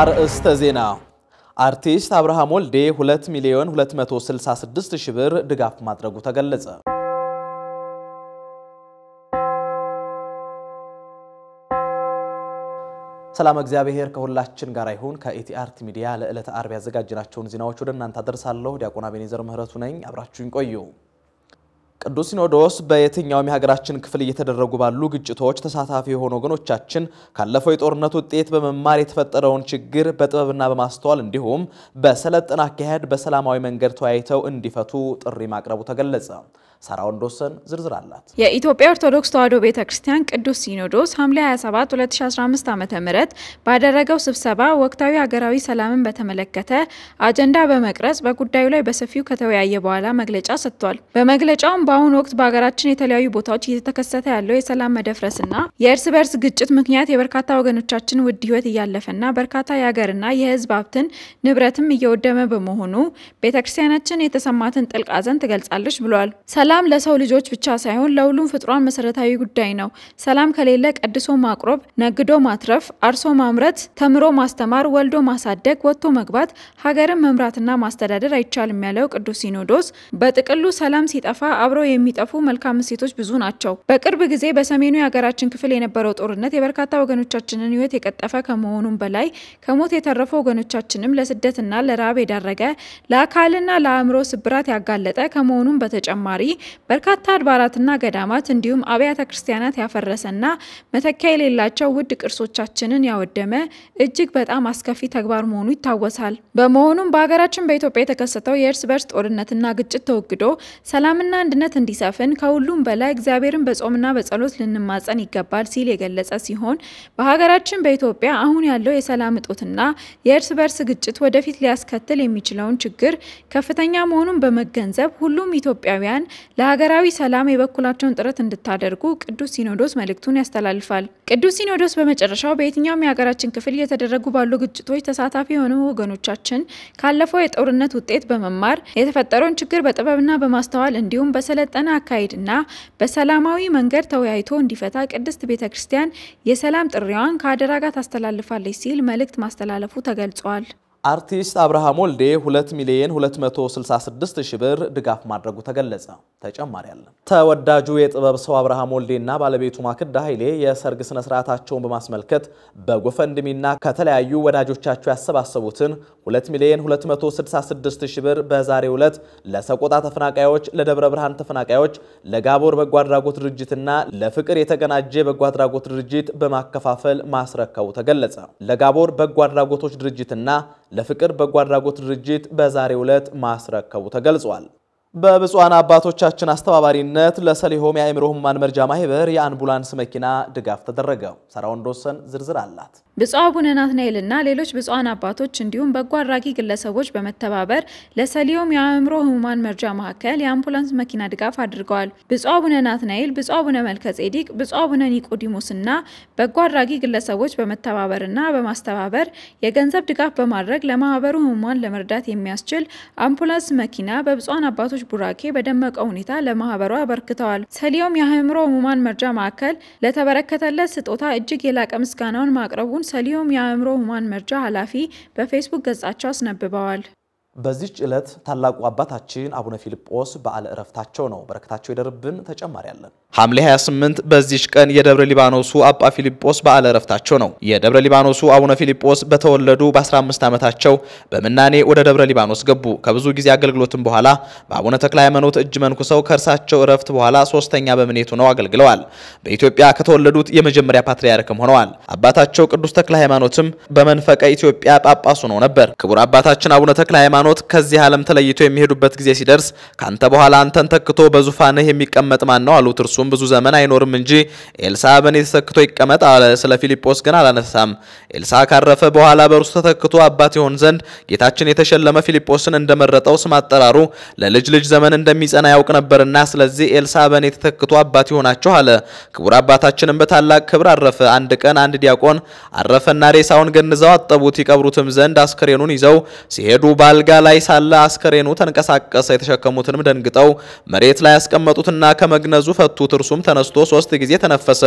አርእስተ ዜና አርቲስት አብርሃም ወልዴ 2 ሚሊዮን 266 ሺህ ብር ድጋፍ ማድረጉ ተገለጸ። ሰላም እግዚአብሔር ከሁላችን ጋር ይሁን። ከኢቲአርት ሚዲያ ለዕለተ አርብ ያዘጋጅናቸውን ዜናዎች ወደ እናንተ አደርሳለሁ። ዲያቆን አቤኔዘር ምህረቱ ነኝ። አብራችሁን ቆዩ። ቅዱስ ሲኖዶስ በየትኛውም የሀገራችን ክፍል እየተደረጉ ባሉ ግጭቶች ተሳታፊ የሆኑ ወገኖቻችን ካለፈው የጦርነት ውጤት በመማር የተፈጠረውን ችግር በጥበብና በማስተዋል እንዲሁም በሰለጠነ አካሄድ በሰላማዊ መንገድ ተወያይተው እንዲፈቱ ጥሪ ማቅረቡ ተገለጸ። ሳራ ወንዶሰን ዝርዝር አላት። የኢትዮጵያ ኦርቶዶክስ ተዋሕዶ ቤተ ክርስቲያን ቅዱስ ሲኖዶስ ሐምሌ 27 2015 ዓ.ም ባደረገው ስብሰባ ወቅታዊ ሀገራዊ ሰላምን በተመለከተ አጀንዳ በመቅረጽ በጉዳዩ ላይ በሰፊው ከተወያየ በኋላ መግለጫ ሰጥቷል። በመግለጫውም በአሁኑ ወቅት በሀገራችን የተለያዩ ቦታዎች እየተከሰተ ያለው የሰላም መደፍረስና የእርስ በርስ ግጭት ምክንያት የበርካታ ወገኖቻችን ውድ ሕይወት እያለፈና በርካታ የሀገርና የህዝብ ሀብትን ንብረትም እየወደመ በመሆኑ ቤተክርስቲያናችን የተሰማትን ጥልቅ ሐዘን ትገልጻለች ብሏል። ሰላም ለሰው ልጆች ብቻ ሳይሆን ለሁሉም ፍጥሯን መሰረታዊ ጉዳይ ነው። ሰላም ከሌለ ቀድሶ ማቁረብ፣ ነግዶ ማትረፍ፣ አርሶ ማምረት፣ ተምሮ ማስተማር፣ ወልዶ ማሳደግ፣ ወጥቶ መግባት፣ ሀገርን መምራትና ማስተዳደር አይቻልም ያለው ቅዱስ ሲኖዶስ በጥቅሉ ሰላም ሲጠፋ አብረው የሚጠፉ መልካም እሴቶች ብዙ ናቸው። በቅርብ ጊዜ በሰሜኑ የሀገራችን ክፍል የነበረው ጦርነት የበርካታ ወገኖቻችንን ሕይወት የቀጠፈ ከመሆኑም በላይ ከሞት የተረፉ ወገኖቻችንም ለስደትና ለረሃብ የዳረገ ለአካልና ለአእምሮ ስብራት ያጋለጠ ከመሆኑም በተጨማሪ በርካታ አድባራትና ገዳማት እንዲሁም አብያተ ክርስቲያናት ያፈረሰና መተኪያ የሌላቸው ውድ ቅርሶቻችንን ያወደመ እጅግ በጣም አስከፊ ተግባር መሆኑ ይታወሳል። በመሆኑም በሀገራችን በኢትዮጵያ የተከሰተው የእርስ በርስ ጦርነትና ግጭት ተወግዶ ሰላምና አንድነት እንዲሰፍን ከሁሉም በላይ እግዚአብሔርን በጾምና በጸሎት ልንማጸን ይገባል ሲል የገለጸ ሲሆን በሀገራችን በኢትዮጵያ አሁን ያለው የሰላም እጦትና የእርስ በርስ ግጭት ወደፊት ሊያስከትል የሚችለውን ችግር ከፍተኛ መሆኑን በመገንዘብ ሁሉም ኢትዮጵያውያን ለሀገራዊ ሰላም የበኩላቸውን ጥረት እንድታደርጉ ቅዱስ ሲኖዶስ መልእክቱን ያስተላልፋል። ቅዱስ ሲኖዶስ በመጨረሻው በየትኛውም የሀገራችን ክፍል እየተደረጉ ባሉ ግጭቶች ተሳታፊ የሆኑ ወገኖቻችን ካለፈው የጦርነት ውጤት በመማር የተፈጠረውን ችግር በጥበብና በማስተዋል እንዲሁም በሰለጠነ አካሄድና በሰላማዊ መንገድ ተወያይቶ እንዲፈታ ቅድስት ቤተ ክርስቲያን የሰላም ጥሪዋን ከአደራ ጋር ታስተላልፋለች ሲል መልእክት ማስተላለፉ ተገልጿል። አርቲስት አብርሃም ወልዴ 2 ሚሊዮን 266 ሺህ ብር ድጋፍ ማድረጉ ተገለጸ። ተጨማሪ አለ። ተወዳጁ የጥበብ ሰው አብርሃም ወልዴና ባለቤቱ ማክዳ ኃይሌ የሰርግ ስነ ስርዓታቸውን በማስመልከት በጎፈንድሚና ከተለያዩ ወዳጆቻቸው ያሰባሰቡትን 2 ሚሊዮን 266 ሺህ ብር በዛሬው ዕለት ለሰቆጣ ተፈናቃዮች፣ ለደብረ ብርሃን ተፈናቃዮች፣ ለጋቦር በጎ አድራጎት ድርጅትና ለፍቅር የተቀናጀ በጎ አድራጎት ድርጅት በማከፋፈል ማስረከቡ ተገለጸ። ለጋቦር በጎ አድራጎቶች ድርጅትና ለፍቅር በጎ አድራጎት ድርጅት በዛሬው ዕለት ማስረከቡ ተገልጿል። በብፁዓን አባቶቻችን አስተባባሪነት ለሰሊሆም የአእምሮ ሕሙማን መርጃ ማህበር የአምቡላንስ መኪና ድጋፍ ተደረገ። ሰራውን ዶሰን ዝርዝር አላት። ብፁዕ አቡነ ናትናኤልና ሌሎች ብፁዓን አባቶች እንዲሁም በጎ አድራጊ ግለሰቦች በመተባበር ለሰሊዮም የአእምሮ ህሙማን መርጃ ማዕከል የአምቡላንስ መኪና ድጋፍ አድርገዋል። ብፁዕ አቡነ ናትናኤል፣ ብፁዕ አቡነ መልከ ጼዴቅ፣ ብፁዕ አቡነ ኒቆዲሞስና በጎ አድራጊ ግለሰቦች በመተባበርና በማስተባበር የገንዘብ ድጋፍ በማድረግ ለማህበሩ ህሙማን ለመርዳት የሚያስችል አምቡላንስ መኪና በብፁዓን አባቶች ቡራኬ በደመቀ ሁኔታ ለማህበሩ አበርክተዋል። ሰሊዮም የአእምሮ ህሙማን መርጃ ማዕከል ለተበረከተለት ስጦታ እጅግ የላቀ ምስጋናውን ማቅረቡን ሰሊዮም የአእምሮ ህሙማን መርጃ ኃላፊ በፌስቡክ ገጻቸው አስነብበዋል። በዚች ዕለት ታላቁ አባታችን አቡነ ፊልጶስ በዓለ እረፍታቸው ነው። በረከታቸው ይደርብን። ተጨማሪ አለን። ሐምሌ 28 በዚች ቀን የደብረ ሊባኖሱ አባ ፊልጶስ በዓለ እረፍታቸው ነው። የደብረ ሊባኖሱ አቡነ ፊልጶስ በተወለዱ በ15 ዓመታቸው በምናኔ ወደ ደብረ ሊባኖስ ገቡ። ከብዙ ጊዜ አገልግሎትም በኋላ በአቡነ ተክለ ሃይማኖት እጅ መንኩሰው ከእርሳቸው እረፍት በኋላ ሶስተኛ በምኔት ነው አገልግለዋል። በኢትዮጵያ ከተወለዱት የመጀመሪያ ፓትርያርክም ሆነዋል። አባታቸው ቅዱስ ተክለ ሃይማኖትም በመንፈቀ ኢትዮጵያ ጳጳስ ነው ነበር። ክቡር አባታችን አቡነ ተክለ ሃይማኖት ሃይማኖት ከዚህ ዓለም ተለይቶ የሚሄዱበት ጊዜ ሲደርስ ካንተ በኋላ አንተን ተክቶ በዙፋንህ የሚቀመጥ ማን ነው አሉት። እርሱም ብዙ ዘመን አይኖርም እንጂ ኤልሳ በእኔ ተተክቶ ይቀመጥ አለ። ስለ ፊልጶስ ግን አላነሳም። ኤልሳ ካረፈ በኋላ በእርሱ ተተክቶ አባት ይሆን ዘንድ ጌታችን የተሸለመ ፊልጶስን እንደመረጠው ስም አጠራሩ ለልጅ ልጅ ዘመን እንደሚጸና ያውቅ ነበርና፣ ስለዚህ ኤልሳ በእኔ ተተክቶ አባት ይሆናችሁ አለ። ክቡር አባታችንም በታላቅ ክብር አረፈ። አንድ ቀን አንድ ዲያቆን አረፈና ሬሳውን ገንዘው አጠቡት። ይቀብሩትም ዘንድ አስከሬኑን ይዘው ሲሄዱ ባልጋ ላይ ሳለ አስከሬኑ ተንቀሳቀሰ። የተሸከሙትንም ደንግጠው መሬት ላይ ያስቀመጡትና ከመግነዙ ፈቱት። እርሱም ተነስቶ ሶስት ጊዜ ተነፈሰ።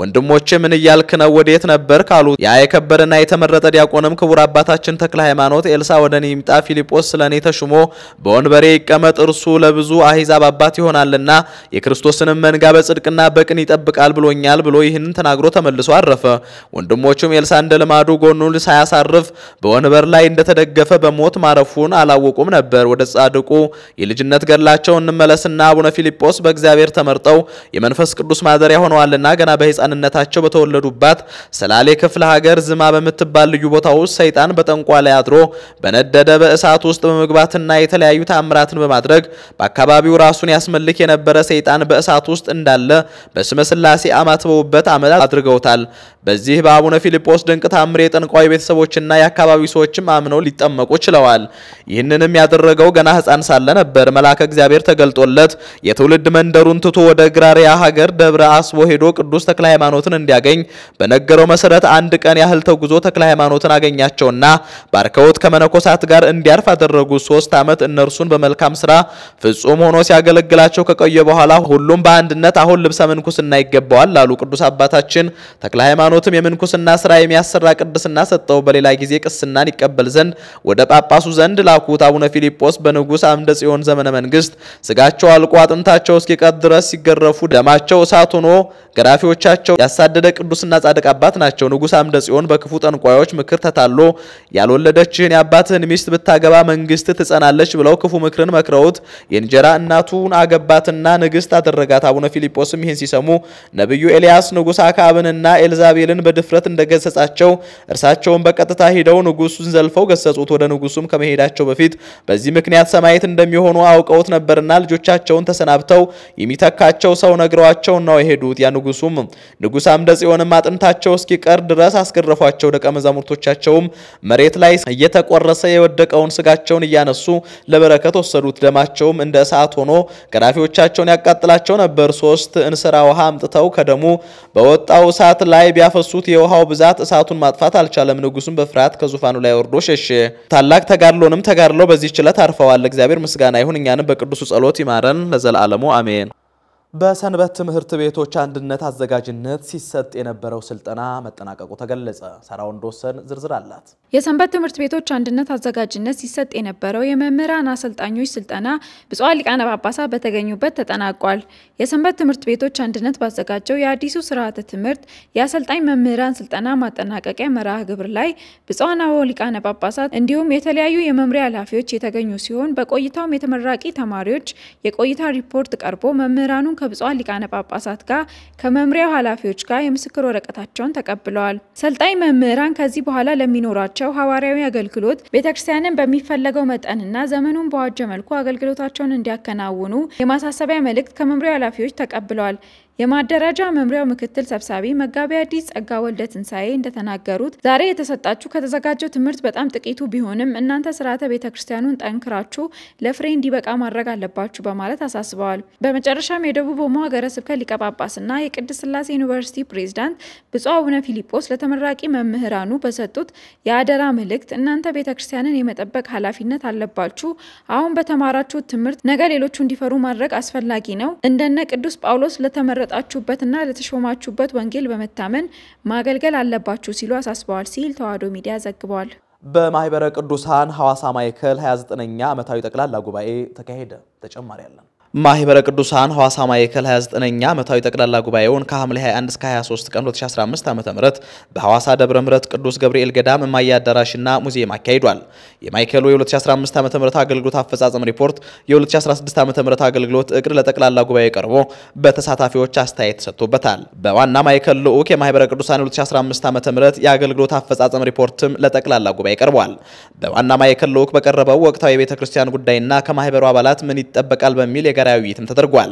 ወንድሞቼ ምን እያልክ ነው? ወዴት ነበር ካሉ ያ የከበረና የተመረጠ ዲያቆንም ክቡር አባታችን ተክለ ሃይማኖት ኤልሳ ወደ እኔ ይምጣ፣ ፊልጶስ ስለ እኔ ተሹሞ በወንበሬ ይቀመጥ፣ እርሱ ለብዙ አሕዛብ አባት ይሆናልና የክርስቶስንም መንጋ በጽድቅና በቅን ይጠብቃል ብሎኛል ብሎ ይህንን ተናግሮ ተመልሶ አረፈ። ወንድሞቹም ኤልሳ እንደ ልማዱ ጎኑን ሳያሳርፍ በወንበር ላይ እንደተደገፈ በሞት ማረፉን አላወቁም ነበር። ወደ ጻድቁ የልጅነት ገድላቸው እንመለስና አቡነ ፊልጶስ በእግዚአብሔር ተመርጠው የመንፈስ ቅዱስ ማደሪያ ሆነዋልና ገና በሕፃ በህፃንነታቸው በተወለዱባት ሰላሌ ክፍለ ሀገር ዝማ በምትባል ልዩ ቦታ ውስጥ ሰይጣን በጠንቋ ላይ አድሮ በነደደ በእሳት ውስጥ በመግባትና የተለያዩ ተአምራትን በማድረግ በአካባቢው ራሱን ያስመልክ የነበረ ሰይጣን በእሳት ውስጥ እንዳለ በስመ ስላሴ አማትበውበት አመል አድርገውታል። በዚህ በአቡነ ፊልጶስ ድንቅ ታምር የጠንቋይ ቤተሰቦችና የአካባቢው ሰዎችም አምነው ሊጠመቁ ችለዋል። ይህንንም ያደረገው ገና ህፃን ሳለ ነበር። መልአከ እግዚአብሔር ተገልጦለት የትውልድ መንደሩን ትቶ ወደ ግራሪያ ሀገር ደብረ አስቦ ሄዶ ቅዱስ ተክለ ሃይማኖትን እንዲያገኝ በነገረው መሰረት አንድ ቀን ያህል ተጉዞ ተክለ ሃይማኖትን አገኛቸውና ባርከውት ከመነኮሳት ጋር እንዲያርፍ አደረጉ። ሶስት ዓመት እነርሱን በመልካም ስራ ፍጹም ሆኖ ሲያገለግላቸው ከቆየ በኋላ ሁሉም በአንድነት አሁን ልብሰ ምንኩስና ይገባዋል አሉ። ቅዱስ አባታችን ተክለ ሃይማኖትም የምንኩስና ስራ የሚያሰራ ቅድስና ሰጠው። በሌላ ጊዜ ቅስናን ይቀበል ዘንድ ወደ ጳጳሱ ዘንድ ላኩት። አቡነ ፊሊጶስ በንጉስ አምደ ጽዮን ዘመነ መንግስት ስጋቸው አልቆ አጥንታቸው እስኪቀጥ ድረስ ሲገረፉ ደማቸው እሳት ሆኖ ገራፊዎቻቸው ከቤታቸው ያሳደደ ቅዱስና ጻድቅ አባት ናቸው። ንጉሥ አምደ ጽዮን በክፉ ጠንቋዮች ምክር ተታሎ ያልወለደችህን የአባትህን ሚስት ብታገባ መንግስት ትጸናለች ብለው ክፉ ምክርን መክረውት የእንጀራ እናቱን አገባትና ንግስት አደረጋት። አቡነ ፊልጶስም ይህን ሲሰሙ ነቢዩ ኤልያስ ንጉሥ አክዓብንና ኤልዛቤልን በድፍረት እንደገሰጻቸው እርሳቸውን በቀጥታ ሂደው ንጉሱን ዘልፈው ገሰጹት። ወደ ንጉሱም ከመሄዳቸው በፊት በዚህ ምክንያት ሰማይት እንደሚሆኑ አውቀውት ነበርና ልጆቻቸውን ተሰናብተው የሚተካቸው ሰው ነግረዋቸው ነው የሄዱት። ያ ንጉሱም ንጉሥ አምደ ጽዮንም አጥንታቸው እስኪቀር ድረስ አስገረፏቸው። ደቀ መዛሙርቶቻቸውም መሬት ላይ እየተቆረሰ የወደቀውን ስጋቸውን እያነሱ ለበረከት ወሰዱት። ደማቸውም እንደ እሳት ሆኖ ገራፊዎቻቸውን ያቃጥላቸው ነበር። ሶስት እንስራ ውሃ አምጥተው ከደሙ በወጣው እሳት ላይ ቢያፈሱት የውሃው ብዛት እሳቱን ማጥፋት አልቻለም። ንጉሱም በፍርሃት ከዙፋኑ ላይ ወርዶ ሸሸ። ታላቅ ተጋድሎንም ተጋድለው በዚህ ችለት አርፈዋል። እግዚአብሔር ምስጋና ይሁን። እኛንም በቅዱሱ ጸሎት ይማረን ለዘላለሙ አሜን። በሰንበት ትምህርት ቤቶች አንድነት አዘጋጅነት ሲሰጥ የነበረው ስልጠና መጠናቀቁ ተገለጸ። ሰራውን ወንዶሰን ዝርዝር አላት። የሰንበት ትምህርት ቤቶች አንድነት አዘጋጅነት ሲሰጥ የነበረው የመምህራን አሰልጣኞች ስልጠና ብፁዓን ሊቃነ ጳጳሳት በተገኙበት ተጠናቋል። የሰንበት ትምህርት ቤቶች አንድነት ባዘጋጀው የአዲሱ ስርዓተ ትምህርት የአሰልጣኝ መምህራን ስልጠና ማጠናቀቂያ መርሃ ግብር ላይ ብፁዓን አበው ሊቃነ ጳጳሳት እንዲሁም የተለያዩ የመምሪያ ኃላፊዎች የተገኙ ሲሆን በቆይታውም የተመራቂ ተማሪዎች የቆይታ ሪፖርት ቀርቦ መምህራኑን ከብፁዓን ሊቃነ ጳጳሳት ጋር ከመምሪያው ኃላፊዎች ጋር የምስክር ወረቀታቸውን ተቀብለዋል። ሰልጣኝ መምህራን ከዚህ በኋላ ለሚኖራቸው ሐዋርያዊ አገልግሎት ቤተክርስቲያንን በሚፈለገው መጠንና ዘመኑን በዋጀ መልኩ አገልግሎታቸውን እንዲያከናውኑ የማሳሰቢያ መልእክት ከመምሪያው ኃላፊዎች ተቀብለዋል። የማደራጃ መምሪያው ምክትል ሰብሳቢ መጋቢ አዲስ ጸጋ ወልደ ትንሳኤ እንደተናገሩት ዛሬ የተሰጣችሁ ከተዘጋጀው ትምህርት በጣም ጥቂቱ ቢሆንም እናንተ ስርዓተ ቤተ ክርስቲያኑን ጠንክራችሁ ለፍሬ እንዲበቃ ማድረግ አለባችሁ በማለት አሳስበዋል። በመጨረሻም የደቡብ ኦሞ ሀገረ ስብከት ሊቀ ጳጳስና የቅድስት ስላሴ ዩኒቨርሲቲ ፕሬዝዳንት ብፁዕ አቡነ ፊሊጶስ ለተመራቂ መምህራኑ በሰጡት የአደራ መልእክት እናንተ ቤተ ክርስቲያንን የመጠበቅ ኃላፊነት አለባችሁ። አሁን በተማራችሁት ትምህርት ነገ ሌሎቹ እንዲፈሩ ማድረግ አስፈላጊ ነው። እንደነ ቅዱስ ጳውሎስ ለተመረ ለተመረጣችሁበትና ለተሾማችሁበት ወንጌል በመታመን ማገልገል አለባችሁ ሲሉ አሳስበዋል ሲል ተዋሕዶ ሚዲያ ዘግቧል። በማኅበረ ቅዱሳን ሐዋሳ ማዕከል 29ኛ ዓመታዊ ጠቅላላ ጉባኤ ተካሄደ። ተጨማሪ ያለን ማህበረ ቅዱሳን ሐዋሳ ማዕከል 29ኛ ዓመታዊ ጠቅላላ ጉባኤውን ከሐምሌ 21 እስከ 23 ቀን 2015 ዓ.ም በሐዋሳ ደብረ ምረት ቅዱስ ገብርኤል ገዳም ማያ አዳራሽና ሙዚየም አካሂዷል። የማዕከሉ የ2015 ዓ.ም አገልግሎት አፈጻጸም ሪፖርት፣ የ2016 ዓ.ም አገልግሎት እቅድ ለጠቅላላ ጉባኤ ቀርቦ በተሳታፊዎች አስተያየት ተሰጥቶበታል። በዋና ማዕከል ልዑክ የማህበረ ቅዱሳን የ 2015 ዓ.ም የአገልግሎት አፈጻጸም ሪፖርትም ለጠቅላላ ጉባኤ ቀርቧል። በዋና ማዕከል ልዑክ በቀረበው ወቅታዊ የቤተ ክርስቲያን ጉዳይና ከማህበሩ አባላት ምን ይጠበቃል በሚል ሀገራዊ ውይይትም ተደርጓል።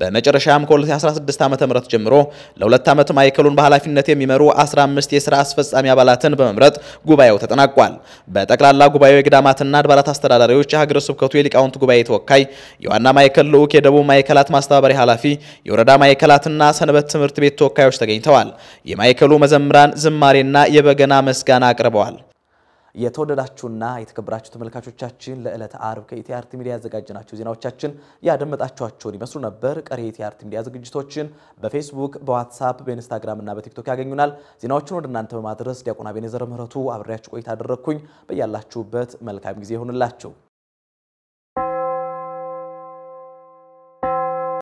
በመጨረሻም ከ2016 ዓ ም ጀምሮ ለሁለት ዓመት ማዕከሉን በኃላፊነት የሚመሩ 15 የስራ አስፈጻሚ አባላትን በመምረጥ ጉባኤው ተጠናቋል። በጠቅላላ ጉባኤው የገዳማትና አድባራት አስተዳዳሪዎች፣ የሀገረ ስብከቱ የሊቃውንት ጉባኤ ተወካይ፣ የዋና ማዕከል ልዑክ፣ የደቡብ ማዕከላት ማስተባበሪያ ኃላፊ፣ የወረዳ ማዕከላትና ሰንበት ትምህርት ቤት ተወካዮች ተገኝተዋል። የማዕከሉ መዘምራን ዝማሬና የበገና መስጋና አቅርበዋል። የተወደዳችሁና የተከበራችሁ ተመልካቾቻችን ለዕለተ አርብ ከኢቲአርቲ ሚዲያ ያዘጋጀናቸው ዜናዎቻችን ያደመጣችኋቸውን ይመስሉ ነበር። ቀሪ የኢቲአርቲ ሚዲያ ዝግጅቶችን በፌስቡክ፣ በዋትሳፕ፣ በኢንስታግራም እና በቲክቶክ ያገኙናል። ዜናዎችን ወደ እናንተ በማድረስ ዲያቆን አቤኔዘር ምህረቱ አብሬያችሁ ቆይታ አደረግኩኝ። በያላችሁበት መልካም ጊዜ ይሆንላችሁ።